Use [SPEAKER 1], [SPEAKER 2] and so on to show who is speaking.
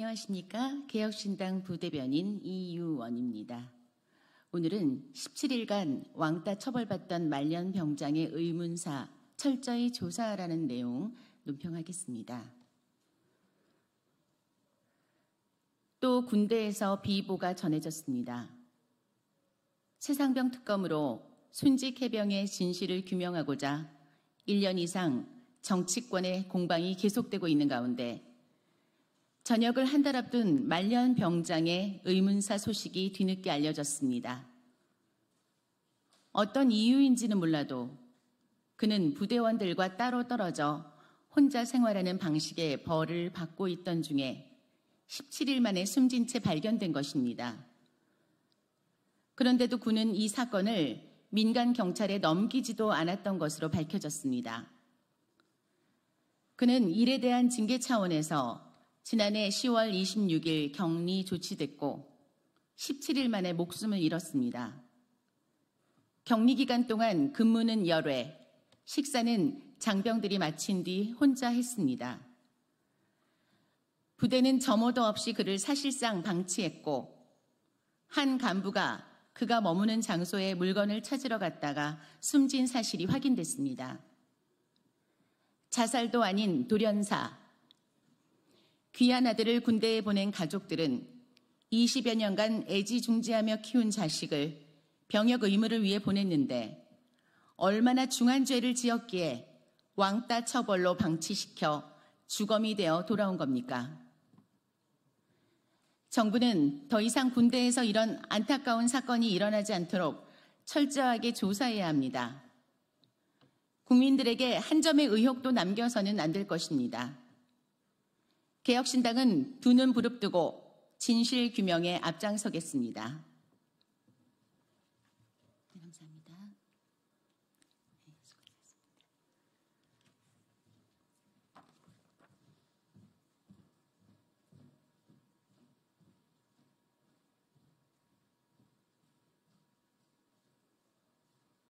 [SPEAKER 1] 안녕하십니까. 개혁신당 부대변인 이유원입니다. 오늘은 17일간 왕따 처벌받던 말년 병장의 의문사 철저히 조사하라는 내용 논평하겠습니다. 또 군대에서 비보가 전해졌습니다. 세상병 특검으로 순직 해병의 진실을 규명하고자 1년 이상 정치권의 공방이 계속되고 있는 가운데 저녁을한달 앞둔 말년 병장의 의문사 소식이 뒤늦게 알려졌습니다. 어떤 이유인지는 몰라도 그는 부대원들과 따로 떨어져 혼자 생활하는 방식의 벌을 받고 있던 중에 17일 만에 숨진 채 발견된 것입니다. 그런데도 군은 이 사건을 민간 경찰에 넘기지도 않았던 것으로 밝혀졌습니다. 그는 일에 대한 징계 차원에서 지난해 10월 26일 격리 조치됐고 17일 만에 목숨을 잃었습니다. 격리 기간 동안 근무는 열외 식사는 장병들이 마친 뒤 혼자 했습니다. 부대는 점호도 없이 그를 사실상 방치했고 한 간부가 그가 머무는 장소에 물건을 찾으러 갔다가 숨진 사실이 확인됐습니다. 자살도 아닌 돌연사, 귀한 아들을 군대에 보낸 가족들은 20여 년간 애지중지하며 키운 자식을 병역 의무를 위해 보냈는데 얼마나 중한 죄를 지었기에 왕따 처벌로 방치시켜 주검이 되어 돌아온 겁니까? 정부는 더 이상 군대에서 이런 안타까운 사건이 일어나지 않도록 철저하게 조사해야 합니다. 국민들에게 한 점의 의혹도 남겨서는 안 될 것입니다. 개혁신당은 두 눈 부릅뜨고 진실규명에 앞장서겠습니다.